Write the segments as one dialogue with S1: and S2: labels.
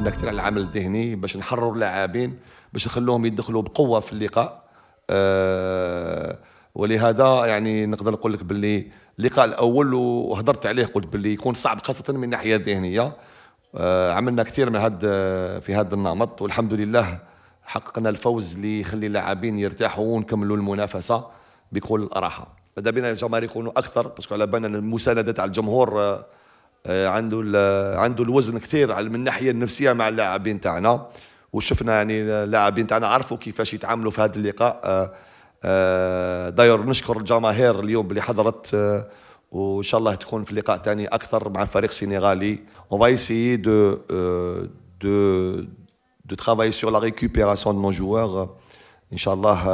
S1: عملنا كثير على العمل الذهني باش نحرروا اللاعبين باش نخلوهم يدخلوا بقوه في اللقاء أه ولهذا يعني نقدر نقول لك باللي اللقاء الاول وهضرت عليه قلت باللي يكون صعب خاصه من الناحيه الذهنيه أه عملنا كثير من هاد آه، في هذا النمط والحمد لله حققنا الفوز اللي يخلي اللاعبين يرتاحوا ونكملوا المنافسه بكل راحه ماذا بينا الجماهير يكونوا اكثر باسكو على بالنا المسانده تاع الجمهور آه، آه، عنده عنده الوزن كثير من الناحيه النفسيه مع اللاعبين تاعنا وشفنا يعني اللاعبين تاعنا عرفوا كيفاش يتعاملوا في هذا اللقاء آه، آه، داير نشكر الجماهير اليوم اللي حضرت وان شاء الله تكون في لقاء ثاني اكثر مع فريق سينغالي اون va essayer دو دو دو travailler sur la récupération de nos جوار ان شاء الله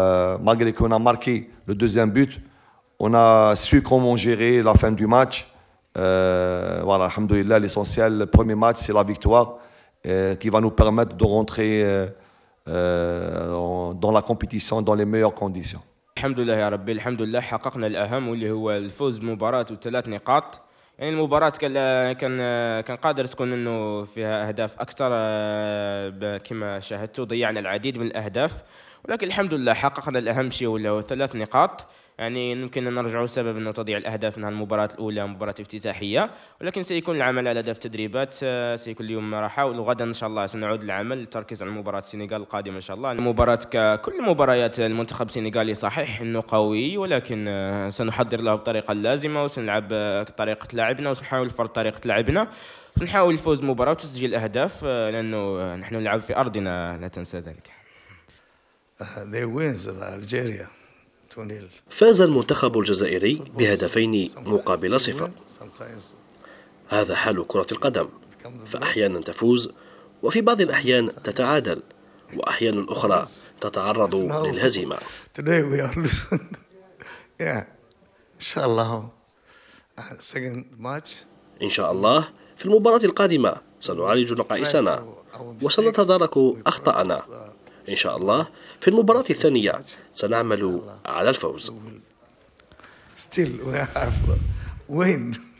S1: a marqué le deuxième but, on a سو كومون جيري لا فان دو ماتش Euh, voilà, Alhamdoulilah, l'essentiel, le premier match, c'est la victoire euh, qui va nous permettre de rentrer euh, euh dans la compétition dans les meilleures conditions. الحمد لله يا
S2: ربي الحمد لله حققنا الاهم واللي هو الفوز بمباراه وثلاث نقاط يعني المباراة كان كان كان قادر تكون انه فيها اهداف اكثر كما شاهدتوا ضيعنا العديد من الاهداف ولكن الحمد لله حققنا الاهم شيء ولا ثلاث نقاط يعني يمكن أن سبب أنه تضيع الأهداف من المباراة الأولى مباراة افتتاحية ولكن سيكون العمل على اهداف تدريبات آه، سيكون اليوم راحة وغدا إن شاء الله سنعود للعمل للتركيز على مباراة السنغال القادمة إن شاء الله المباراة ككل مباريات المنتخب السنغالي صحيح أنه قوي ولكن آه، سنحضر له بطريقة اللازمة وسنلعب آه، طريقة لعبنا وسنحاول فرض طريقة لعبنا سنحاول الفوز بالمباراة وتسجيل أهداف لأنه نحن نلعب في أرضنا
S3: لا تنسى ذلك.
S1: Uh, they win, Algeria.
S3: فاز المنتخب الجزائري بهدفين مقابل صفر هذا حال كرة القدم فأحيانا تفوز وفي بعض الأحيان تتعادل وأحيانا أخرى تتعرض للهزيمة إن شاء الله في المباراة القادمة سنعالج نقائصنا وسنتدارك أخطأنا uh, إن شاء الله في المباراة الثانية سنعمل على الفوز. Still, we when?